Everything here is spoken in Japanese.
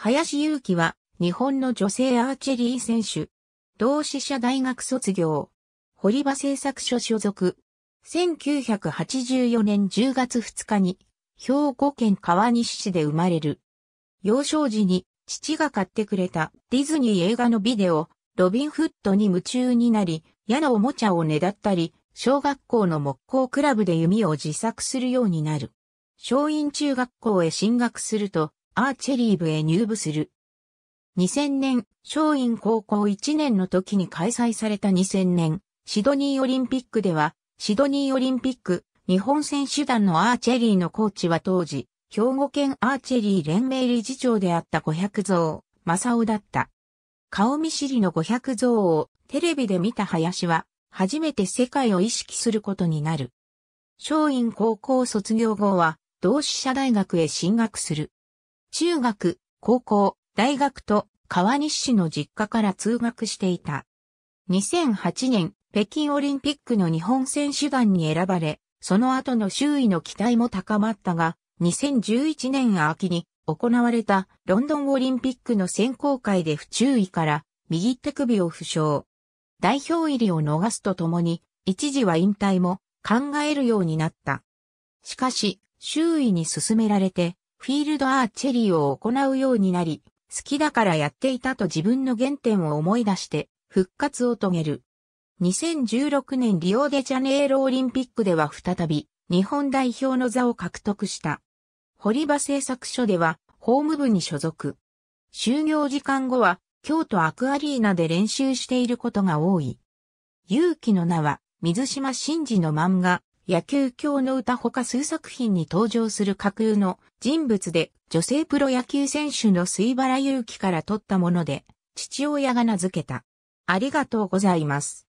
林祐希は、日本の女性アーチェリー選手。同志社大学卒業。堀場製作所所属。1984年10月2日に、兵庫県川西市で生まれる。幼少時に、父が買ってくれたディズニー映画のビデオ、ロビンフットに夢中になり、矢のおもちゃをねだったり、小学校の木工クラブで弓を自作するようになる。松陰中学校へ進学すると、アーチェリー部へ入部する。2000年、松陰高校1年の時に開催された2000年、シドニーオリンピックでは、シドニーオリンピック、日本選手団のアーチェリーのコーチは当時、兵庫県アーチェリー連盟理事長であった五百蔵、正雄だった。顔見知りの五百蔵をテレビで見た林は、初めて世界を意識することになる。松陰高校卒業後は、同志社大学へ進学する。中学、高校、大学と川西市の実家から通学していた。2008年、北京オリンピックの日本選手団に選ばれ、その後の周囲の期待も高まったが、2011年秋に行われたロンドンオリンピックの選考会で不注意から右手首を負傷。代表入りを逃すとともに、一時は引退も考えるようになった。しかし、周囲に勧められてフィールドアーチェリーを行うようになり、好きだからやっていたと自分の原点を思い出して復活を遂げる。2016年リオデジャネイロオリンピックでは再び日本代表の座を獲得した。堀場製作所では法務部に所属。就業時間後は京都アクアリーナで練習していることが多い。勇気の名は水島真嗣の漫画野球教の歌ほか数作品に登場する架空の人物で、女性プロ野球選手の水原祐希から取ったもので、父親が名付けた。ありがとうございます。